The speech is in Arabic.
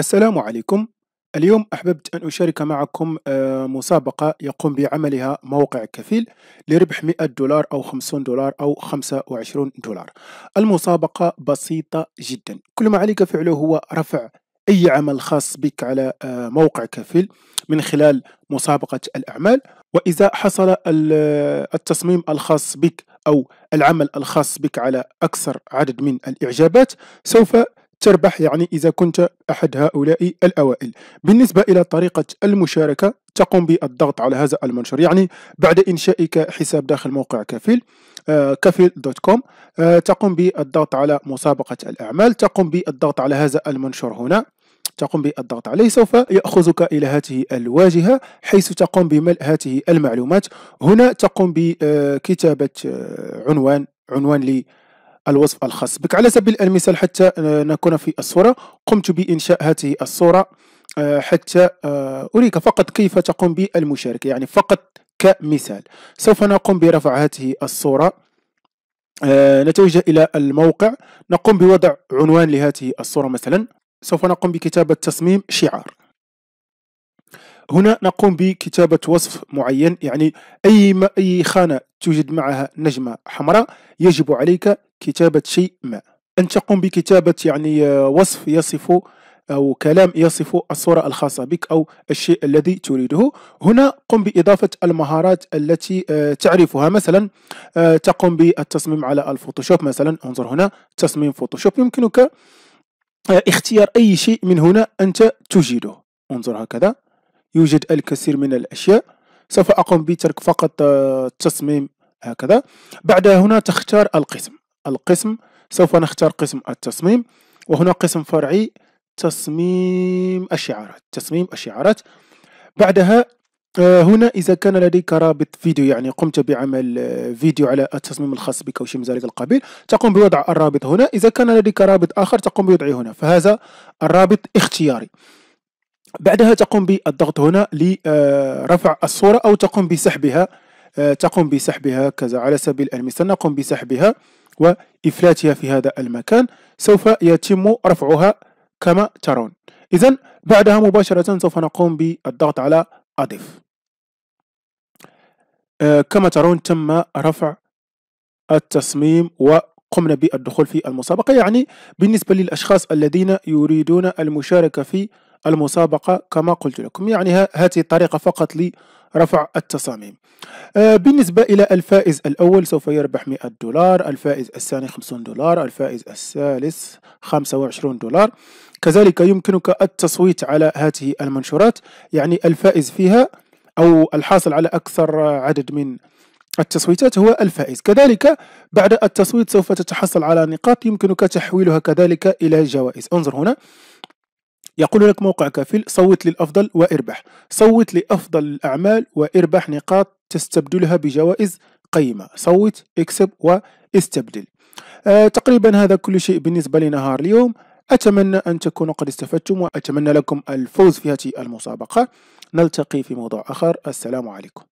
السلام عليكم اليوم أحببت أن أشارك معكم آه، مسابقة يقوم بعملها موقع كفيل لربح 100 دولار أو 50 دولار أو 25 دولار المسابقة بسيطة جدا كل ما عليك فعله هو رفع أي عمل خاص بك على آه، موقع كفيل من خلال مسابقة الأعمال وإذا حصل آه، التصميم الخاص بك أو العمل الخاص بك على أكثر عدد من الإعجابات سوف تربح يعني إذا كنت أحد هؤلاء الأوائل بالنسبة إلى طريقة المشاركة تقوم بالضغط على هذا المنشور يعني بعد إنشائك حساب داخل موقع كفيل آه، كفيل دوت كوم آه، تقوم بالضغط على مسابقة الأعمال تقوم بالضغط على هذا المنشور هنا تقوم بالضغط عليه سوف يأخذك إلى هذه الواجهة حيث تقوم بملء هذه المعلومات هنا تقوم بكتابة آه، عنوان عنوان لي الوصف الخاص بك على سبيل المثال حتى آه، نكون في الصورة قمت بإنشاء هذه الصورة آه، حتى آه، أريك فقط كيف تقوم بالمشاركة يعني فقط كمثال سوف نقوم برفع هذه الصورة نتوجه إلى الموقع نقوم بوضع عنوان لهذه الصورة مثلا سوف نقوم بكتابة تصميم شعار هنا نقوم بكتابة وصف معين يعني أي ما أي خانة توجد معها نجمة حمراء يجب عليك كتابة شيء ما أن تقوم بكتابة يعني آه، وصف يصف أو كلام يصف الصورة الخاصة بك أو الشيء الذي تريده هنا قم بإضافة المهارات التي آه، تعرفها مثلا آه، تقوم بالتصميم على الفوتوشوب مثلا انظر هنا تصميم فوتوشوب يمكنك اختيار أي شيء من هنا أنت تجيده انظر هكذا يوجد الكثير من الأشياء سوف أقوم بترك فقط آه، التصميم هكذا بعد هنا تختار القسم القسم سوف نختار قسم التصميم وهنا قسم فرعي تصميم الشعارات تصميم الشعارات بعدها آه، هنا إذا كان لديك رابط فيديو يعني قمت بعمل آه، فيديو على التصميم الخاص بك أو شيء من ذلك القبيل تقوم بوضع الرابط هنا إذا كان لديك رابط آخر تقوم بوضعه هنا فهذا الرابط اختياري بعدها تقوم بالضغط هنا لرفع الصورة أو تقوم بسحبها آه، تقوم بسحبها كذا على سبيل المثال نقوم بسحبها وإفلاتها في هذا المكان سوف يتم رفعها كما ترون إذا بعدها مباشرة سوف نقوم بالضغط على أضف آه، كما ترون تم رفع التصميم وقمنا بالدخول في المسابقة يعني بالنسبة للأشخاص الذين يريدون المشاركة في المسابقة كما قلت لكم يعني هذه الطريقة فقط لرفع التصاميم آه، بالنسبة إلى الفائز الأول سوف يربح 100 دولار الفائز الثاني 50 دولار الفائز الثالث 25 دولار كذلك يمكنك التصويت على هذه المنشورات يعني الفائز فيها أو الحاصل على أكثر عدد من التصويتات هو الفائز كذلك بعد التصويت سوف تتحصل على نقاط يمكنك تحويلها كذلك إلى جوائز انظر هنا يقول لك موقع كفيل صوت للأفضل واربح صوت لأفضل الأعمال واربح نقاط تستبدلها بجوائز قيمة صوت اكسب واستبدل أه تقريبا هذا كل شيء بالنسبة لنهار اليوم أتمنى أن تكونوا قد استفدتم وأتمنى لكم الفوز في هذه المسابقة نلتقي في موضوع آخر السلام عليكم